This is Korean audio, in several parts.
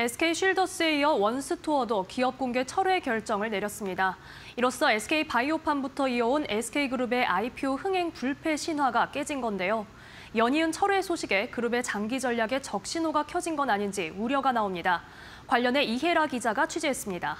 SK 쉴더스에 이어 원스토어도 기업 공개 철회 결정을 내렸습니다. 이로써 SK 바이오팜부터 이어온 SK그룹의 IPO 흥행 불패 신화가 깨진 건데요. 연이은 철회 소식에 그룹의 장기 전략에 적신호가 켜진 건 아닌지 우려가 나옵니다. 관련해 이혜라 기자가 취재했습니다.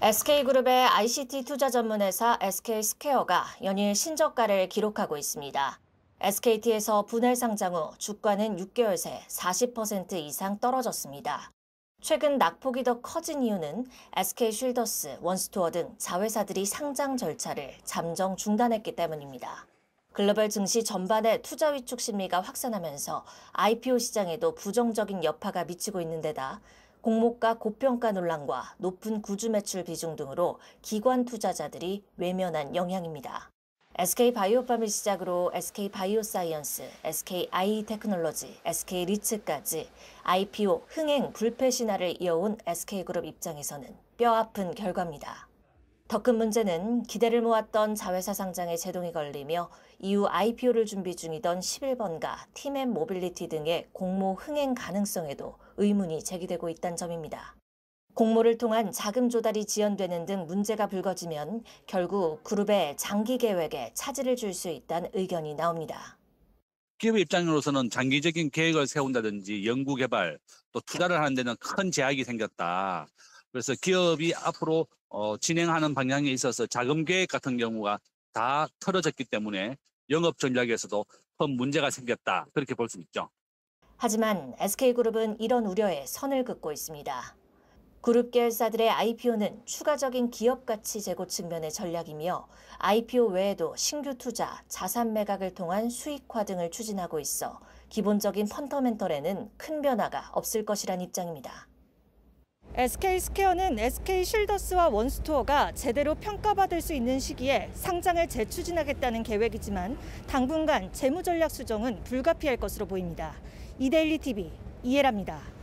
SK그룹의 ICT 투자 전문회사 SK스퀘어가 연일 신저가를 기록하고 있습니다. SKT에서 분할 상장 후 주가는 6개월 새 40% 이상 떨어졌습니다. 최근 낙폭이 더 커진 이유는 SK 쉴더스, 원스토어 등 자회사들이 상장 절차를 잠정 중단했기 때문입니다. 글로벌 증시 전반에 투자 위축 심리가 확산하면서 IPO 시장에도 부정적인 여파가 미치고 있는 데다 공모가 고평가 논란과 높은 구주 매출 비중 등으로 기관 투자자들이 외면한 영향입니다. SK바이오팜을 시작으로 SK바이오사이언스, s k i 테크놀로지 SK리츠까지 IPO 흥행 불패 신화를 이어온 SK그룹 입장에서는 뼈아픈 결과입니다. 더 큰 문제는 기대를 모았던 자회사 상장에 제동이 걸리며 이후 IPO를 준비 중이던 11번가, 팀앤모빌리티 등의 공모 흥행 가능성에도 의문이 제기되고 있다는 점입니다. 공모를 통한 자금 조달이 지연되는 등 문제가 불거지면 결국 그룹의 장기 계획에 차질을 줄 수 있다는 의견이 나옵니다. 기업 입장으로서는 장기적인 계획을 세운다든지 연구 개발 또 투자를 하는 데는 큰 제약이 생겼다. 그래서 기업이 앞으로 어, 진행하는 방향에 있어서 자금 계획 같은 경우가 다 틀어졌기 때문에 영업 전략에서도 큰 문제가 생겼다. 그렇게 볼 수 있죠. 하지만 SK그룹은 이런 우려에 선을 긋고 있습니다. 그룹 계열사들의 IPO는 추가적인 기업 가치 재고 측면의 전략이며 IPO 외에도 신규 투자, 자산 매각을 통한 수익화 등을 추진하고 있어 기본적인 펀더멘털에는 큰 변화가 없을 것이란 입장입니다. SK스퀘어는 s k 쉴더스와 원스토어가 제대로 평가받을 수 있는 시기에 상장을 재추진하겠다는 계획이지만 당분간 재무전략 수정은 불가피할 것으로 보입니다. 이데일리TV 이해랍니다.